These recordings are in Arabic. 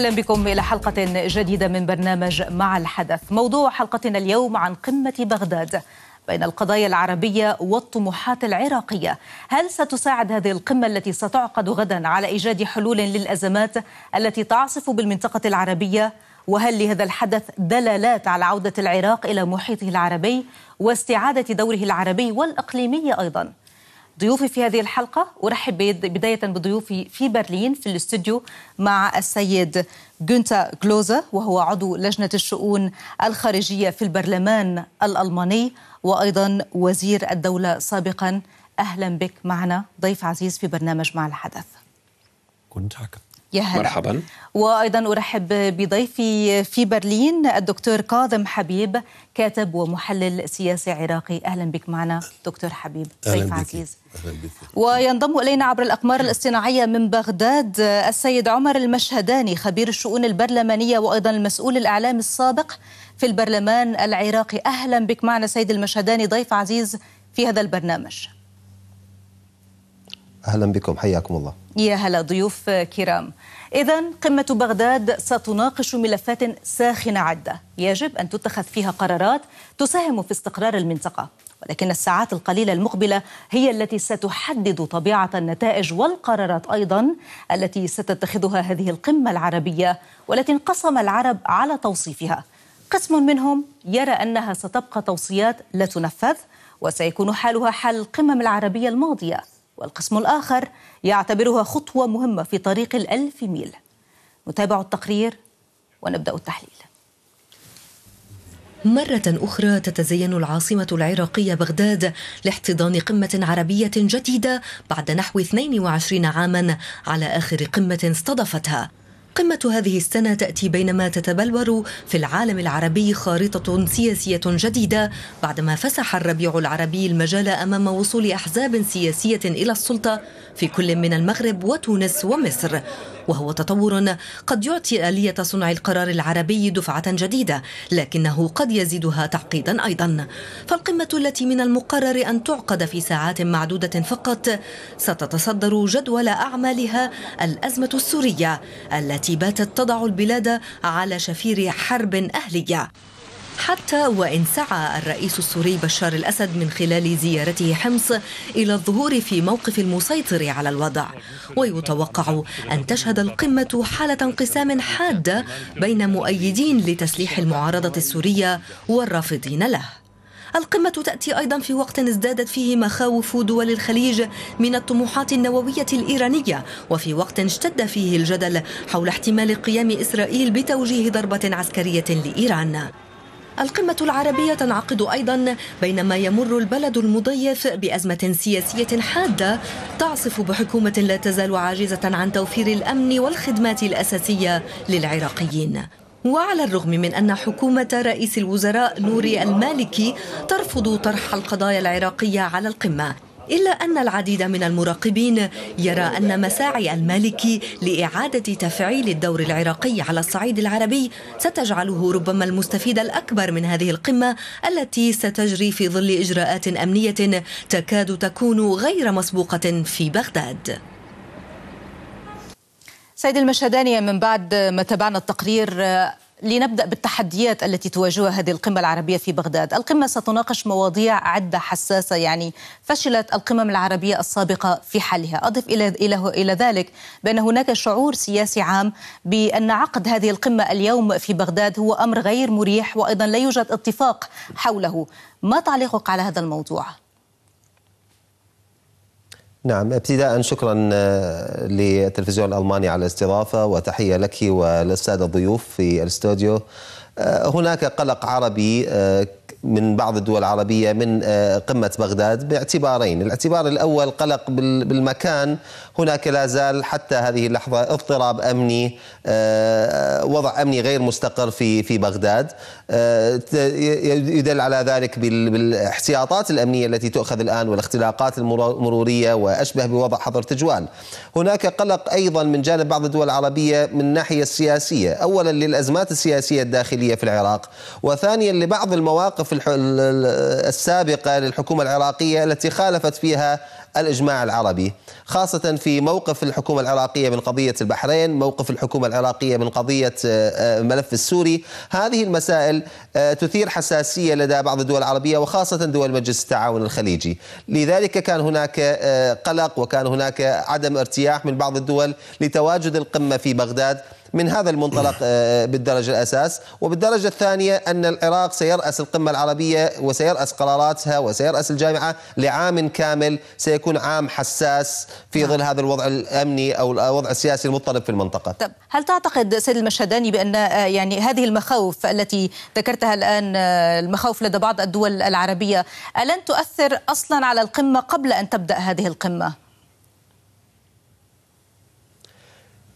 أهلا بكم إلى حلقة جديدة من برنامج مع الحدث موضوع حلقتنا اليوم عن قمة بغداد بين القضايا العربية والطموحات العراقية هل ستساعد هذه القمة التي ستعقد غدا على إيجاد حلول للأزمات التي تعصف بالمنطقة العربية وهل لهذا الحدث دلالات على عودة العراق إلى محيطه العربي واستعادة دوره العربي والإقليمي أيضاً ضيوفي في هذه الحلقة أرحب بداية بضيوفي في برلين في الاستوديو مع السيد جونتا جلوزا وهو عضو لجنة الشؤون الخارجية في البرلمان الألماني وأيضا وزير الدولة سابقا أهلا بك معنا ضيف عزيز في برنامج مع الحدث Guten Tag. يا هلا مرحبا وايضا ارحب بضيفي في برلين الدكتور كاظم حبيب كاتب ومحلل سياسي عراقي اهلا بك معنا دكتور حبيب ضيف عزيز أهلا بك. وينضم الينا عبر الاقمار الاصطناعيه من بغداد السيد عمر المشهداني خبير الشؤون البرلمانيه وايضا المسؤول الاعلامي السابق في البرلمان العراقي اهلا بك معنا سيد المشهداني ضيف عزيز في هذا البرنامج أهلا بكم حياكم الله يا هلا ضيوف كرام إذا قمة بغداد ستناقش ملفات ساخنة عدة يجب أن تتخذ فيها قرارات تساهم في استقرار المنطقة ولكن الساعات القليلة المقبلة هي التي ستحدد طبيعة النتائج والقرارات أيضا التي ستتخذها هذه القمة العربية والتي انقسم العرب على توصيفها قسم منهم يرى أنها ستبقى توصيات لا تنفذ وسيكون حالها حال القمم العربية الماضية والقسم الآخر يعتبرها خطوة مهمة في طريق الألف ميل نتابع التقرير ونبدأ التحليل مرة أخرى تتزين العاصمة العراقية بغداد لاحتضان قمة عربية جديدة بعد نحو 22 عاما على آخر قمة استضافتها قمة هذه السنة تأتي بينما تتبلور في العالم العربي خارطة سياسية جديدة بعدما فسح الربيع العربي المجال أمام وصول أحزاب سياسية إلى السلطة في كل من المغرب وتونس ومصر وهو تطور قد يعطي آلية صنع القرار العربي دفعة جديدة لكنه قد يزيدها تعقيدا أيضا فالقمة التي من المقرر أن تعقد في ساعات معدودة فقط ستتصدر جدول أعمالها الأزمة السورية التي التي باتت تضع البلاد على شفير حرب أهلية حتى وإن سعى الرئيس السوري بشار الأسد من خلال زيارته حمص إلى الظهور في موقف المسيطر على الوضع ويتوقع أن تشهد القمة حالة انقسام حادة بين مؤيدين لتسليح المعارضة السورية والرافضين له القمة تأتي أيضا في وقت ازدادت فيه مخاوف دول الخليج من الطموحات النووية الإيرانية وفي وقت اشتد فيه الجدل حول احتمال قيام إسرائيل بتوجيه ضربة عسكرية لإيران القمة العربية تنعقد أيضا بينما يمر البلد المضيف بأزمة سياسية حادة تعصف بحكومة لا تزال عاجزة عن توفير الأمن والخدمات الأساسية للعراقيين وعلى الرغم من أن حكومة رئيس الوزراء نوري المالكي ترفض طرح القضايا العراقية على القمة إلا أن العديد من المراقبين يرى أن مساعي المالكي لإعادة تفعيل الدور العراقي على الصعيد العربي ستجعله ربما المستفيد الأكبر من هذه القمة التي ستجري في ظل إجراءات أمنية تكاد تكون غير مسبوقة في بغداد سيد المشهداني من بعد ما تابعنا التقرير لنبدا بالتحديات التي تواجهها هذه القمه العربيه في بغداد، القمه ستناقش مواضيع عده حساسه يعني فشلت القمم العربيه السابقه في حلها، اضف الى الى الى ذلك بان هناك شعور سياسي عام بان عقد هذه القمه اليوم في بغداد هو امر غير مريح وايضا لا يوجد اتفاق حوله، ما تعليقك على هذا الموضوع؟ نعم ابتداء شكرا آه، للتلفزيون الألماني على الاستضافة وتحية لك وللسادة الضيوف في الاستوديو آه، هناك قلق عربي آه، من بعض الدول العربية من قمة بغداد باعتبارين الاعتبار الأول قلق بالمكان هناك لا زال حتى هذه اللحظة اضطراب أمني وضع أمني غير مستقر في في بغداد آه، يدل على ذلك بالاحتياطات الامنيه التي تؤخذ الان والاختلاقات المروريه واشبه بوضع حظر تجوال. هناك قلق ايضا من جانب بعض الدول العربيه من الناحيه السياسيه، اولا للازمات السياسيه الداخليه في العراق، وثانيا لبعض المواقف السابقه للحكومه العراقيه التي خالفت فيها الإجماع العربي خاصة في موقف الحكومة العراقية من قضية البحرين موقف الحكومة العراقية من قضية الملف آه، آه، السوري هذه المسائل آه، تثير حساسية لدى بعض الدول العربية وخاصة دول مجلس التعاون الخليجي لذلك كان هناك قلق وكان هناك عدم ارتياح من بعض الدول لتواجد القمة في بغداد من هذا المنطلق آه، آه، بالدرجة الأساس وبالدرجة الثانية أن العراق سيرأس القمة العربية وسيرأس قراراتها وسيرأس الجامعة لعام كامل سيكون عام حساس في نعم. ظل هذا الوضع الأمني أو الوضع السياسي المضطرب في المنطقة طب هل تعتقد سيد المشهداني بأن آه، يعني هذه المخاوف التي ذكرتها الآن المخاوف لدى بعض الدول العربية ألن تؤثر أصلا على القمة قبل أن تبدأ هذه القمة؟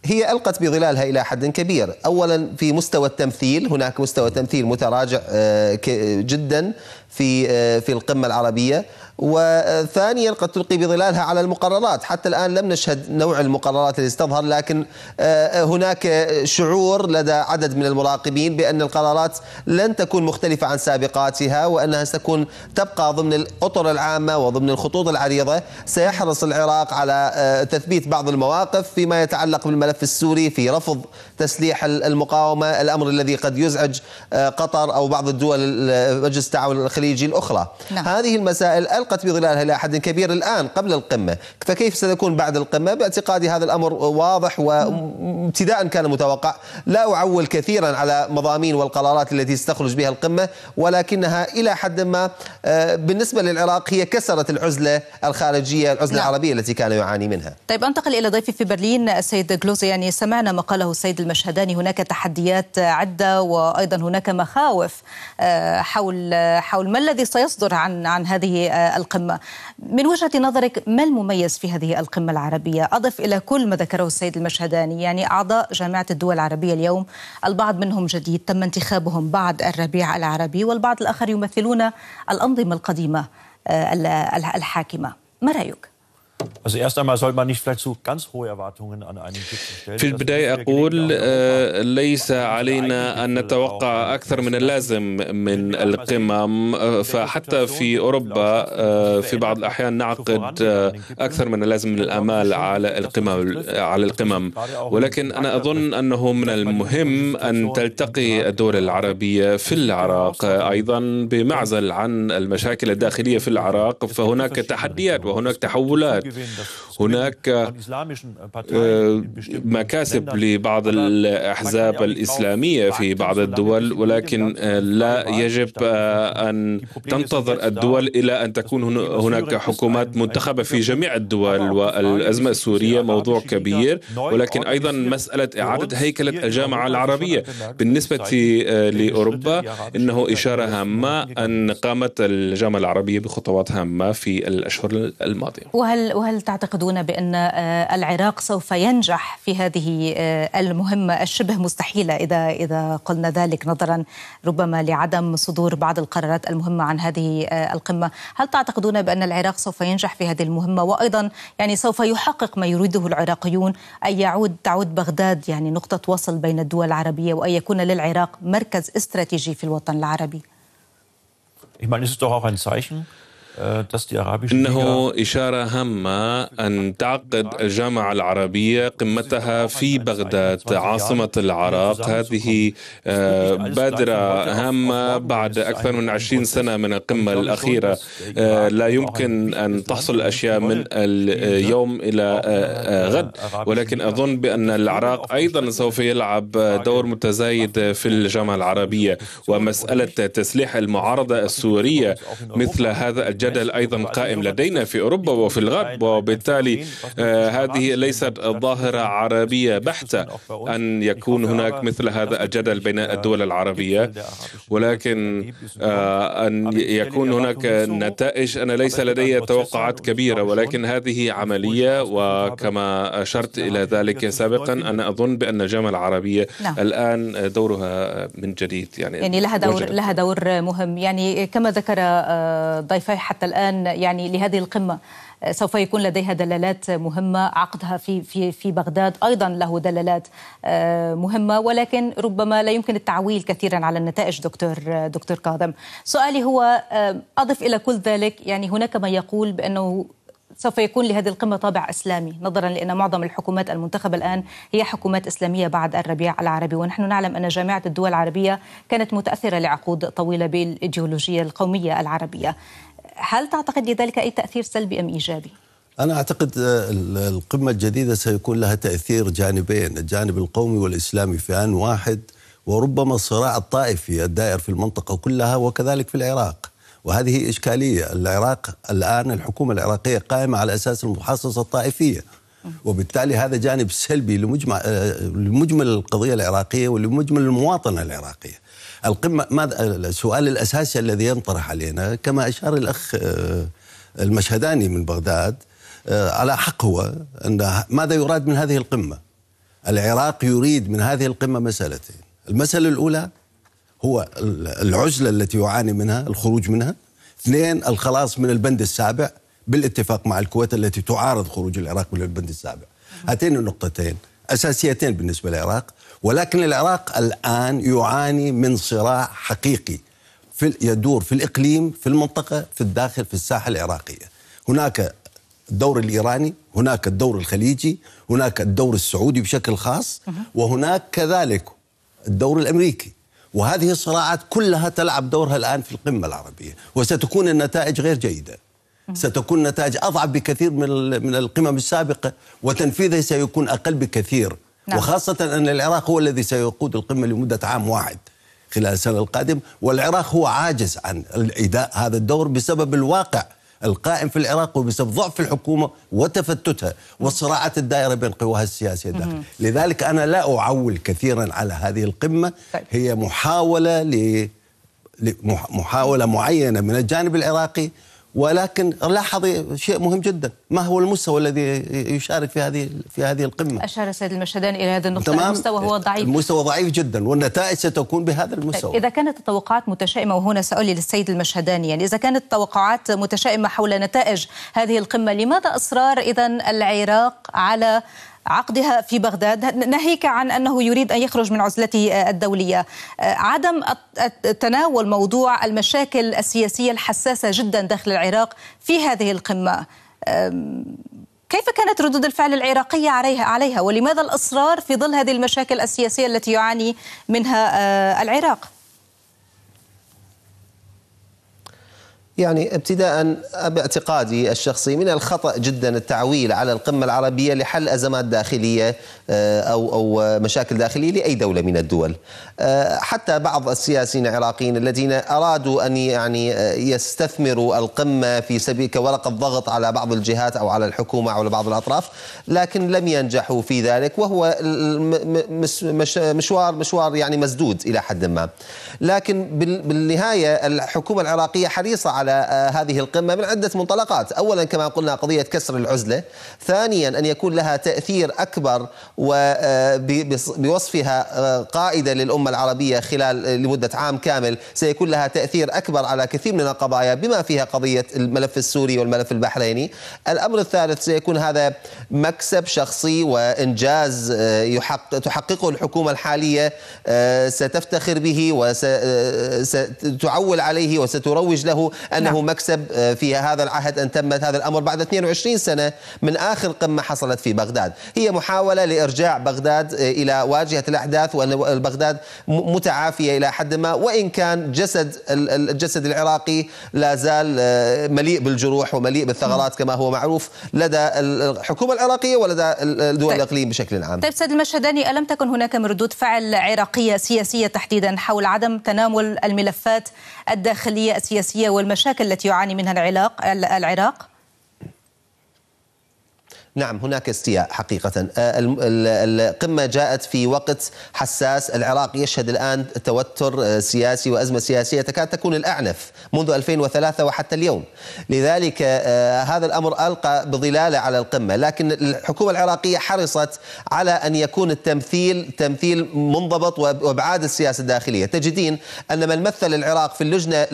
هي ألقت بظلالها إلى حد كبير أولا في مستوى التمثيل هناك مستوى تمثيل متراجع آه، جدا في آه، في القمة العربية وثانيا قد تلقي بظلالها على المقررات حتى الآن لم نشهد نوع المقررات التي استظهر لكن آه، آه، هناك شعور لدى عدد من المراقبين بأن القرارات لن تكون مختلفة عن سابقاتها وأنها ستكون تبقى ضمن الأطر العامة وضمن الخطوط العريضة سيحرص العراق على آه، تثبيت بعض المواقف فيما يتعلق بالملف السوري في رفض تسليح المقاومة الأمر الذي قد يزعج قطر أو بعض الدول مجلس التعاون الخليجي الأخرى نعم. هذه المسائل ألقت بظلالها إلى حد كبير الآن قبل القمة فكيف ستكون بعد القمة باعتقادي هذا الأمر واضح وابتداء كان متوقع لا أعول كثيرا على مضامين والقرارات التي ستخرج بها القمة ولكنها إلى حد ما آه، بالنسبة للعراق هي كسرت العزلة الخارجية العزلة لا. نعم. العربية التي كان يعاني منها طيب أنتقل إلى ضيفي في برلين السيد جلوزي يعني سمعنا ما قاله السيد المشهداني هناك تحديات عدة وأيضا هناك مخاوف آه، حول آه، حول ما الذي سيصدر عن عن هذه القمة من وجهة نظرك ما المميز في هذه القمة العربية أضف إلى كل ما ذكره السيد المشهداني يعني أعضاء جامعة الدول العربية اليوم البعض منهم جديد تم انتخابهم بعد الربيع العربي والبعض الآخر يمثلون الأنظمة القديمة آه، الحاكمة ما رأيك؟ Also erst einmal sollte man nicht vielleicht so ganz hohe Erwartungen an einen Gipfel stellen. في البداية أقول آه، ليس علينا أن نتوقع آه، آه، أكثر من اللازم من القمم فحتى في أوروبا في بعض الأحيان نعقد أكثر من اللازم من الآمال على القمم على القمم ولكن أنا أظن أنه من المهم أن تلتقي الدول العربية في العراق أيضا بمعزل عن المشاكل الداخلية في العراق فهناك تحديات وهناك تحولات هناك äh, äh, مكاسب لبعض الأحزاب الإسلامية في بعض الدول ولكن آه، لا يجب آه، أن تنتظر الدول إلى أن تكون هناك حكومات منتخبة في جميع الدول والأزمة السورية موضوع كبير ولكن أيضا مسألة إعادة هيكلة الجامعة العربية بالنسبة آه، لأوروبا إنه إشارة هامة أن قامت الجامعة العربية بخطوات هامة في الأشهر الماضية وهل وهل تعتقدون بأن آه، العراق سوف ينجح في هذه آه، المهمة الشبه مستحيلة إذا إذا قلنا ذلك نظرا ربما لعدم صدور بعض القرارات المهمة عن هذه آه، القمة هل تعتقدون بأن العراق سوف ينجح في هذه المهمة وأيضا يعني سوف يحقق ما يريده العراقيون أن يعود تعود بغداد يعني نقطة وصل بين الدول العربية وأن يكون للعراق مركز استراتيجي في الوطن العربي Ich meine, ist es doch auch ein Zeichen, آه، إنه إشارة هامة أن تعقد الجامعة العربية قمتها في بغداد عاصمة العراق هذه آه، بادرة هامة بعد أكثر من 20 سنة من القمة الأخيرة آه، لا يمكن أن تحصل الأشياء من اليوم إلى غد ولكن أظن بأن العراق أيضا سوف يلعب دور متزايد في الجامعة العربية ومسألة تسليح المعارضة السورية مثل هذا الجامعة جدل أيضا قائم لدينا في أوروبا وفي الغرب وبالتالي آه، هذه ليست ظاهرة عربية بحتة أن يكون هناك مثل هذا الجدل بين الدول العربية ولكن آه، أن يكون هناك نتائج أنا ليس لدي توقعات كبيرة ولكن هذه عملية وكما أشرت إلى ذلك سابقا أنا أظن بأن الجامعة العربية نعم. الآن دورها من جديد يعني يعني لها دور وجد. لها دور مهم يعني كما ذكر آه، ضيفي حتى الان يعني لهذه القمه سوف يكون لديها دلالات مهمه عقدها في في في بغداد ايضا له دلالات آه، مهمه ولكن ربما لا يمكن التعويل كثيرا على النتائج دكتور دكتور كاظم سؤالي هو آه، اضف الى كل ذلك يعني هناك من يقول بانه سوف يكون لهذه القمة طابع إسلامي نظرا لأن معظم الحكومات المنتخبة الآن هي حكومات إسلامية بعد الربيع العربي ونحن نعلم أن جامعة الدول العربية كانت متأثرة لعقود طويلة بالإيديولوجية القومية العربية هل تعتقد لذلك أي تأثير سلبي أم إيجابي؟ أنا أعتقد آه، القمة الجديدة سيكون لها تأثير جانبين الجانب القومي والإسلامي في آن واحد وربما الصراع الطائفي الدائر في المنطقة كلها وكذلك في العراق وهذه إشكالية العراق الآن الحكومة العراقية قائمة على أساس المحاصصة الطائفية وبالتالي هذا جانب سلبي لمجمع آه، لمجمل القضيه العراقيه ولمجمل المواطنه العراقيه. القمه ماذا السؤال الاساسي الذي ينطرح علينا كما اشار الاخ آه، المشهداني من بغداد آه، على حق هو ان ماذا يراد من هذه القمه؟ العراق يريد من هذه القمه مسالتين، المساله الاولى هو العزله التي يعاني منها الخروج منها اثنين الخلاص من البند السابع بالاتفاق مع الكويت التي تعارض خروج العراق من البند السابع هاتين النقطتين اساسيتين بالنسبه للعراق ولكن العراق الان يعاني من صراع حقيقي في يدور في الاقليم في المنطقه في الداخل في الساحه العراقيه هناك الدور الايراني هناك الدور الخليجي هناك الدور السعودي بشكل خاص وهناك كذلك الدور الامريكي وهذه الصراعات كلها تلعب دورها الان في القمه العربيه وستكون النتائج غير جيده ستكون نتائج اضعف بكثير من من القمم السابقه وتنفيذه سيكون اقل بكثير نعم. وخاصه ان العراق هو الذي سيقود القمه لمده عام واحد خلال السنه القادمه والعراق هو عاجز عن اداء هذا الدور بسبب الواقع القائم في العراق وبسبب ضعف الحكومه وتفتتها والصراعات الدائره بين قواها السياسيه داخل لذلك انا لا اعول كثيرا على هذه القمه طيب. هي محاوله ل محاوله معينه من الجانب العراقي ولكن لاحظي شيء مهم جدا ما هو المستوى الذي يشارك في هذه في هذه القمه اشار السيد المشهدان الى هذه النقطه تمام المستوى هو ضعيف المستوى ضعيف جدا والنتائج ستكون بهذا المستوى اذا كانت التوقعات متشائمه وهنا سالي للسيد المشهدان يعني اذا كانت التوقعات متشائمه حول نتائج هذه القمه لماذا اصرار اذا العراق على عقدها في بغداد ناهيك عن انه يريد ان يخرج من عزلته الدوليه عدم تناول موضوع المشاكل السياسيه الحساسه جدا داخل العراق في هذه القمه كيف كانت ردود الفعل العراقيه عليها عليها ولماذا الاصرار في ظل هذه المشاكل السياسيه التي يعاني منها آه، العراق يعني ابتداء باعتقادي الشخصي من الخطا جدا التعويل على القمه العربيه لحل ازمات داخليه آه، او او مشاكل داخليه لاي دوله من الدول. آه، حتى بعض السياسيين العراقيين الذين ارادوا ان يعني آه، يستثمروا القمه في سبيل كورقه ضغط على بعض الجهات او على الحكومه او على بعض الاطراف، لكن لم ينجحوا في ذلك وهو مشوار مشوار يعني مسدود الى حد ما. لكن بالنهايه الحكومه العراقيه حريصه على على آه، هذه القمة من عدة منطلقات أولا كما قلنا قضية كسر العزلة ثانيا أن يكون لها تأثير أكبر وبوصفها آه، آه، قائدة للأمة العربية خلال لمدة عام كامل سيكون لها تأثير أكبر على كثير من القضايا بما فيها قضية الملف السوري والملف البحريني الأمر الثالث سيكون هذا مكسب شخصي وإنجاز يحق تحققه الحكومة الحالية ستفتخر به وستعول عليه وستروج له أنه نعم. مكسب آه، في هذا العهد أن تمت هذا الأمر بعد 22 سنة من آخر قمة حصلت في بغداد هي محاولة لإرجاع بغداد آه، إلى واجهة الأحداث وأن بغداد متعافية إلى حد ما وإن كان جسد الجسد العراقي لا زال آه، مليء بالجروح ومليء بالثغرات كما هو معروف لدى الحكومة العراقية ولدى دول طيب. الإقليم بشكل عام طيب سيد المشهداني ألم تكن هناك من ردود فعل عراقية سياسية تحديدا حول عدم تناول الملفات الداخلية السياسية والمشهد المشاكل التي يعاني منها العلاق العراق نعم هناك استياء حقيقة آه، القمة جاءت في وقت حساس العراق يشهد الآن توتر آه، سياسي وأزمة سياسية تكاد تكون الأعنف منذ 2003 وحتى اليوم لذلك آه، هذا الأمر ألقى بظلالة على القمة لكن الحكومة العراقية حرصت على أن يكون التمثيل تمثيل منضبط وابعاد السياسه الداخليه، تجدين ان من مثل العراق في اللجنه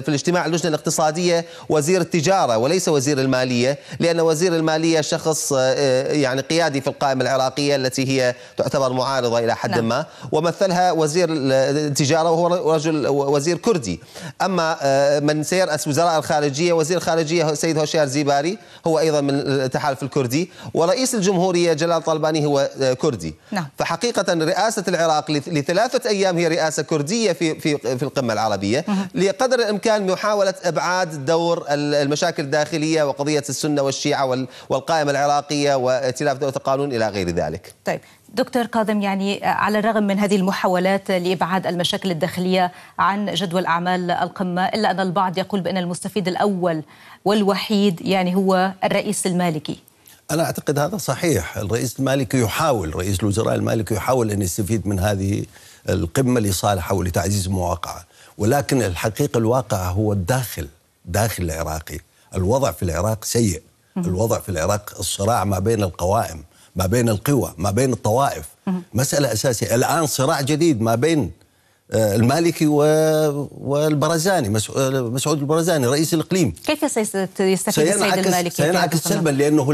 في الاجتماع اللجنه الاقتصاديه وزير التجاره وليس وزير الماليه، لان وزير الماليه شخص شخص آه، يعني قيادي في القائمة العراقية التي هي تعتبر معارضة إلى حد نعم. ما ومثلها وزير التجارة وهو رجل وزير كردي أما آه، من سيرأس وزراء الخارجية وزير الخارجية سيد هوشيار زيباري هو أيضا من التحالف الكردي ورئيس الجمهورية جلال طلباني هو آه، كردي نعم. فحقيقة رئاسة العراق لثلاثة أيام هي رئاسة كردية في في في القمة العربية لقدر الإمكان محاولة إبعاد دور المشاكل الداخلية وقضية السنة والشيعة والقائمة العراقية العراقيه وائتلاف دوله القانون الى غير ذلك. طيب دكتور كاظم يعني على الرغم من هذه المحاولات لابعاد المشاكل الداخليه عن جدول اعمال القمه الا ان البعض يقول بان المستفيد الاول والوحيد يعني هو الرئيس المالكي. أنا أعتقد هذا صحيح الرئيس المالكي يحاول رئيس الوزراء المالكي يحاول أن يستفيد من هذه القمة لصالحه ولتعزيز مواقعه ولكن الحقيقة الواقع هو الداخل داخل العراقي الوضع في العراق سيء الوضع في العراق الصراع ما بين القوائم ما بين القوى ما بين الطوائف مسألة أساسية الآن صراع جديد ما بين آه، المالكي والبرزاني مسعود البرزاني رئيس الإقليم كيف سيستفيد السيد المالكي سينعكس سلبا لأنه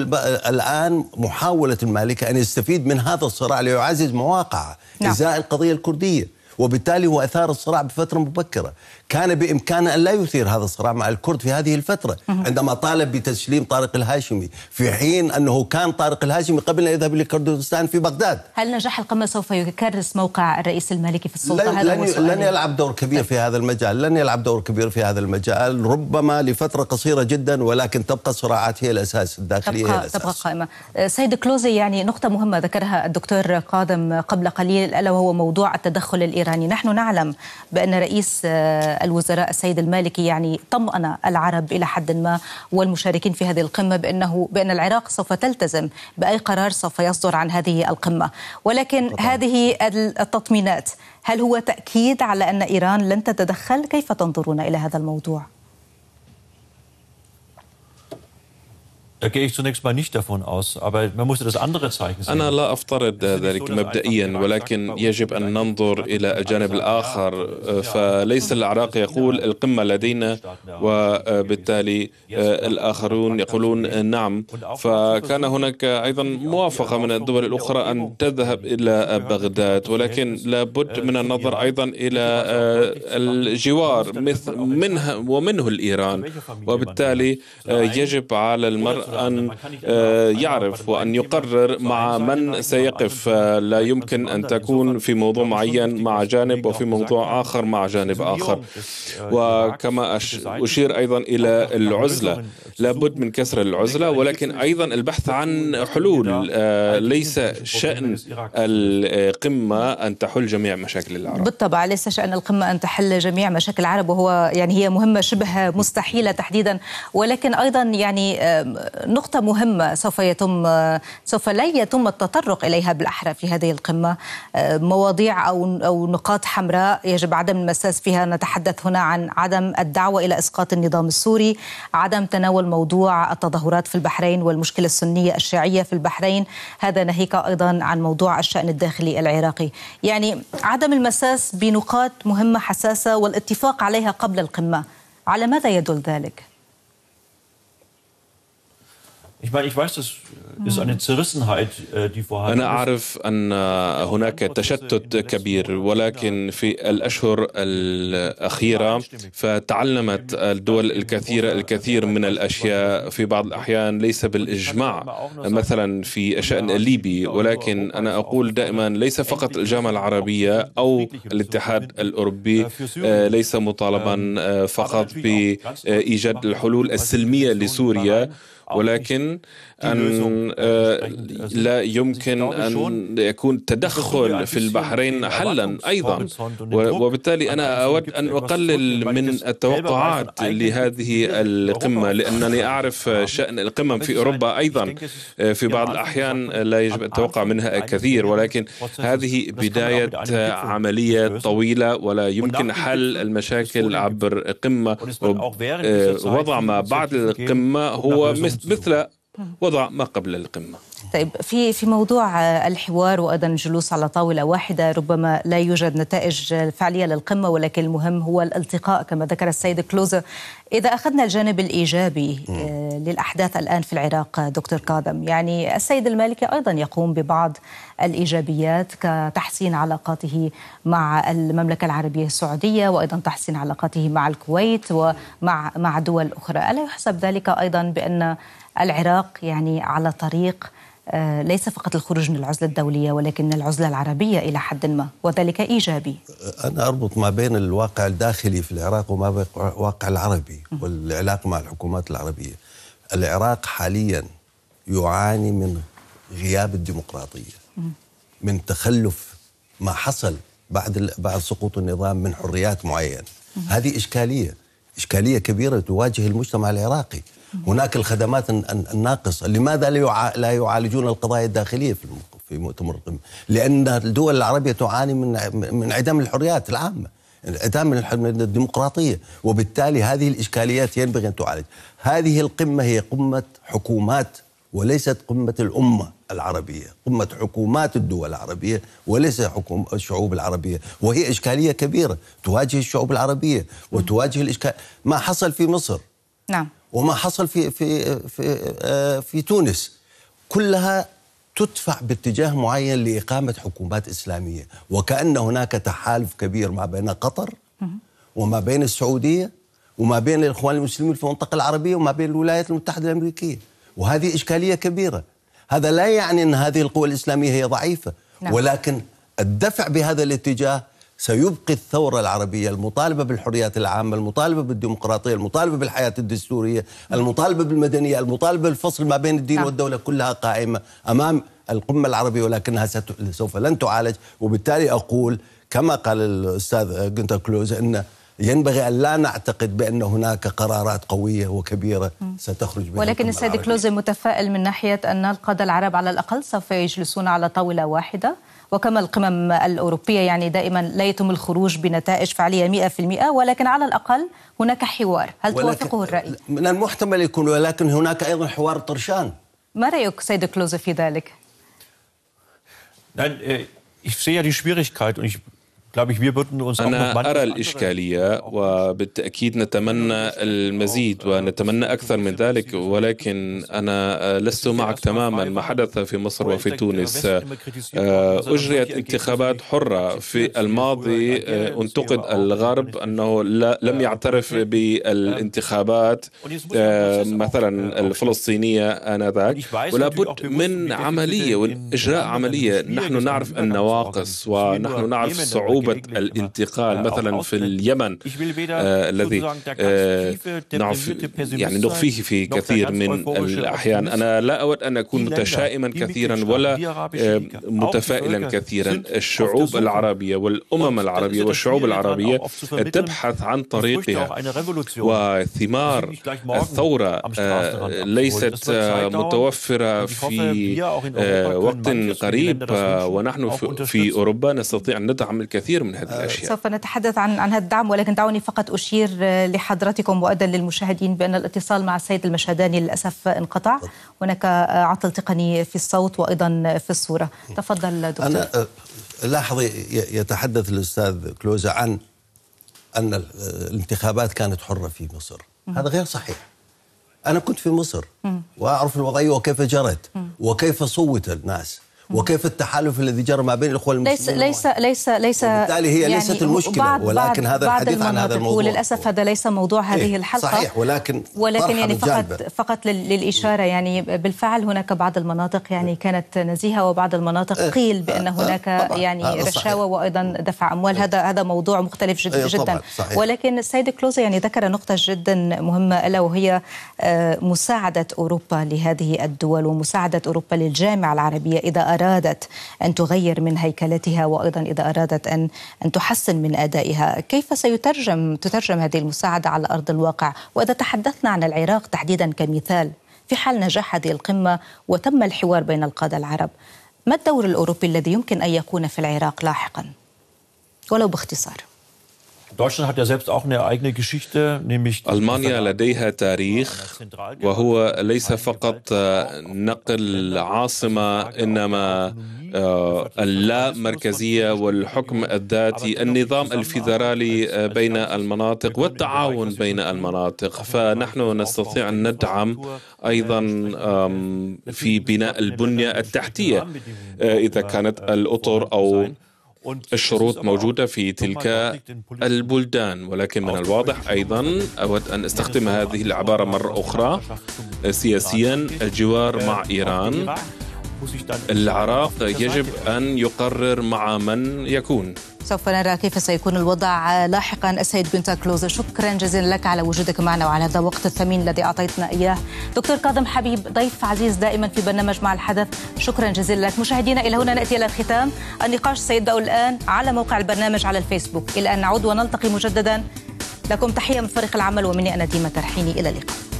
الآن محاولة المالكي أن يستفيد من هذا الصراع ليعزز مواقعه نعم. إزاء القضية الكردية وبالتالي هو أثار الصراع بفترة مبكرة كان بإمكانه أن لا يثير هذا الصراع مع الكرد في هذه الفترة عندما طالب بتسليم طارق الهاشمي في حين أنه كان طارق الهاشمي قبل أن يذهب لكردستان في بغداد هل نجاح القمة سوف يكرس موقع الرئيس المالكي في السلطة لن, هذا لن, لن يلعب دور كبير في هذا المجال لن يلعب دور كبير في هذا المجال ربما لفترة قصيرة جدا ولكن تبقى الصراعات هي الأساس الداخلية تبقى, هي الأساس. تبقى قائمة أه، سيد كلوزي يعني نقطة مهمة ذكرها الدكتور قادم قبل قليل ألا وهو موضوع التدخل الإيراني الإيراني نحن نعلم بأن رئيس آه، الوزراء السيد المالكي يعني طمأن العرب إلى حد ما والمشاركين في هذه القمة بأنه بأن العراق سوف تلتزم بأي قرار سوف يصدر عن هذه القمة ولكن طبعا. هذه التطمينات هل هو تأكيد على أن إيران لن تتدخل كيف تنظرون إلى هذا الموضوع؟ Da gehe ich zunächst mal nicht davon aus, aber man musste das andere Zeichen sehen. أنا لا أفترض ذلك مبدئيا ولكن يجب أن ننظر إلى الجانب الآخر آه، فليس العراق يقول القمة لدينا وبالتالي آه، آه، الآخرون يقولون نعم فكان هناك أيضا موافقة من الدول الأخرى أن تذهب إلى بغداد ولكن لابد من النظر أيضا إلى الجوار مثل منها ومنه الإيران وبالتالي يجب على المرأة أن آه، يعرف وأن يقرر مع من سيقف آه، لا يمكن أن تكون في موضوع معين مع جانب وفي موضوع آخر مع جانب آخر وكما أشير أيضا إلى العزلة لابد من كسر العزلة ولكن أيضا البحث عن حلول آه، ليس شأن القمة أن تحل جميع مشاكل العرب بالطبع ليس شأن القمة أن تحل جميع مشاكل العرب وهو يعني هي مهمة شبه مستحيلة تحديدا ولكن أيضا يعني نقطة مهمة سوف يتم سوف لا يتم التطرق إليها بالأحرى في هذه القمة آه، مواضيع أو أو نقاط حمراء يجب عدم المساس فيها نتحدث هنا عن عدم الدعوة إلى إسقاط النظام السوري عدم تناول موضوع التظاهرات في البحرين والمشكلة السنية الشيعية في البحرين هذا ناهيك أيضا عن موضوع الشأن الداخلي العراقي يعني عدم المساس بنقاط مهمة حساسة والاتفاق عليها قبل القمة على ماذا يدل ذلك؟ Ich meine, ich weiß, das ist eine mhm. Zerrissenheit, äh, die vorhanden أنا أعرف أن هناك تشتت كبير ولكن في الأشهر الأخيرة فتعلمت الدول الكثيرة الكثير من الأشياء في بعض الأحيان ليس بالإجماع مثلا في الشأن الليبي ولكن أنا أقول دائما ليس فقط الجامعة العربية أو الاتحاد الأوروبي آه، ليس مطالبا آه، فقط بإيجاد الحلول السلمية لسوريا ولكن أن آه، يعني لا يمكن أن يكون تدخل في البحرين حلا أيضا وبالتالي أنا أود أن أقلل من التوقعات لهذه القمة لأنني أعرف شأن القمم في أوروبا أيضا آه، في بعض الأحيان لا يجب أن أتوقع منها الكثير ولكن هذه بداية عملية طويلة ولا يمكن حل المشاكل عبر قمة آه، وضع ما بعد القمة هو مثل وضع ما قبل القمه. طيب في في موضوع آه، الحوار وايضا الجلوس على طاوله واحده ربما لا يوجد نتائج فعليه للقمه ولكن المهم هو الالتقاء كما ذكر السيد كلوزر. اذا اخذنا الجانب الايجابي آه، للاحداث الان في العراق دكتور كاظم، يعني السيد المالكي ايضا يقوم ببعض الايجابيات كتحسين علاقاته مع المملكه العربيه السعوديه وايضا تحسين علاقاته مع الكويت ومع مع دول اخرى، الا يحسب ذلك ايضا بان العراق يعني على طريق آه، ليس فقط الخروج من العزلة الدولية ولكن العزلة العربية إلى حد ما وذلك إيجابي أه، أنا أربط ما بين الواقع الداخلي في العراق وما بين الواقع العربي والعلاقة مع الحكومات العربية العراق حاليا يعاني من غياب الديمقراطية من تخلف ما حصل بعد بعد سقوط النظام من حريات معينة هذه إشكالية إشكالية كبيرة تواجه المجتمع العراقي هناك الخدمات الناقصة لماذا لا يعالجون القضايا الداخلية في في مؤتمر القمة لأن الدول العربية تعاني من من عدم الحريات العامة انعدام الديمقراطية وبالتالي هذه الإشكاليات ينبغي أن تعالج هذه القمة هي قمة حكومات وليست قمة الأمة العربية قمة حكومات الدول العربية وليس حكوم الشعوب العربية وهي إشكالية كبيرة تواجه الشعوب العربية وتواجه الإشكال ما حصل في مصر نعم وما حصل في في في آه، في تونس كلها تدفع باتجاه معين لإقامة حكومات إسلامية وكأن هناك تحالف كبير ما بين قطر وما بين السعودية وما بين الإخوان المسلمين في المنطقة العربية وما بين الولايات المتحدة الأمريكية وهذه إشكالية كبيرة هذا لا يعني أن هذه القوى الإسلامية هي ضعيفة نعم. ولكن الدفع بهذا الاتجاه سيبقي الثورة العربية المطالبة بالحريات العامة المطالبة بالديمقراطية المطالبة بالحياة الدستورية المطالبة بالمدنية المطالبة بالفصل ما بين الدين نعم. والدولة كلها قائمة أمام القمة العربية ولكنها سوف لن تعالج وبالتالي أقول كما قال الأستاذ جنتر كلوز أن ينبغي ان لا نعتقد بان هناك قرارات قويه وكبيره ستخرج بها ولكن السيد كلوزي متفائل من ناحيه ان القاده العرب على الاقل سوف يجلسون على طاوله واحده وكما القمم الأوروبية يعني دائما لا يتم الخروج بنتائج فعلية 100% ولكن على الأقل هناك حوار هل توافقه الرأي؟ من المحتمل يكون ولكن هناك أيضا حوار طرشان ما رأيك سيد كلوزة في ذلك؟ Nein, äh، ich sehe ja die Schwierigkeit und ich أنا أرى الإشكالية وبالتأكيد نتمنى المزيد ونتمنى أكثر من ذلك ولكن أنا لست معك تماما ما حدث في مصر وفي تونس آه، أجريت انتخابات حرة في الماضي آه، انتقد الغرب أنه لم يعترف بالانتخابات آه، مثلا الفلسطينية آنذاك ولابد من عملية وإجراء عملية نحن نعرف النواقص ونحن نعرف الصعوبة صعوبة الانتقال آه، مثلا في اليمن آه، الذي آه، نعرف يعني نخفيه في كثير من الأحيان أنا لا أود أن أكون متشائما كثيرا ولا متفائلا كثيرا الشعوب العربية والأمم العربية والشعوب العربية تبحث عن طريقها وثمار الثورة ليست متوفرة في وقت قريب ونحن في أوروبا نستطيع أن ندعم الكثير كثير من هذه آه، الأشياء سوف نتحدث عن عن هذا الدعم ولكن دعوني فقط أشير آه، لحضرتكم وأيضا للمشاهدين بأن الاتصال مع السيد المشهداني للأسف انقطع هناك آه، عطل تقني في الصوت وأيضا في الصورة تفضل دكتور أنا لاحظي يتحدث الأستاذ كلوزا عن أن الانتخابات كانت حرة في مصر هذا غير صحيح أنا كنت في مصر وأعرف الوضعية وكيف جرت وكيف صوت الناس وكيف التحالف الذي جرى ما بين الاخوه المسلمين ليس ليس ليس ليس وبالتالي هي يعني ليست المشكله بعد ولكن هذا الحديث عن هذا الموضوع وللاسف هذا ليس موضوع إيه، هذه الحلقه صحيح ولكن ولكن يعني فقط فقط للاشاره يعني بالفعل هناك بعض المناطق يعني إيه. كانت نزيهه وبعض المناطق إيه. قيل آه، بان آه، هناك يعني رشاوى وايضا دفع اموال هذا هذا موضوع مختلف جدا جدا ولكن السيد كلوز يعني ذكر نقطه جدا مهمه الا وهي آه، مساعده اوروبا لهذه الدول ومساعده اوروبا للجامعه العربيه اذا أرادت أن تغير من هيكلتها وأيضا إذا أرادت أن أن تحسن من أدائها كيف سيترجم تترجم هذه المساعدة على أرض الواقع وإذا تحدثنا عن العراق تحديدا كمثال في حال نجاح هذه القمة وتم الحوار بين القادة العرب ما الدور الأوروبي الذي يمكن أن يكون في العراق لاحقا ولو باختصار ألمانيا لديها تاريخ وهو ليس فقط آه، نقل العاصمة إنما آه، اللامركزية والحكم الذاتي النظام الفيدرالي آه، بين المناطق والتعاون بين المناطق فنحن نستطيع أن ندعم أيضا في بناء البنية التحتية إذا كانت الأطر أو الشروط موجودة في تلك البلدان ولكن من الواضح أيضا أود أن أستخدم هذه العبارة مرة أخرى سياسيا الجوار مع إيران العراق يجب أن يقرر مع من يكون سوف نرى كيف سيكون الوضع لاحقا السيد بنتا كلوزا شكرا جزيلا لك على وجودك معنا وعلى هذا الوقت الثمين الذي أعطيتنا إياه دكتور كاظم حبيب ضيف عزيز دائما في برنامج مع الحدث شكرا جزيلا لك مشاهدينا إلى هنا نأتي إلى الختام النقاش سيبدأ الآن على موقع البرنامج على الفيسبوك إلى أن نعود ونلتقي مجددا لكم تحية من فريق العمل ومني أنا ديما ترحيني إلى اللقاء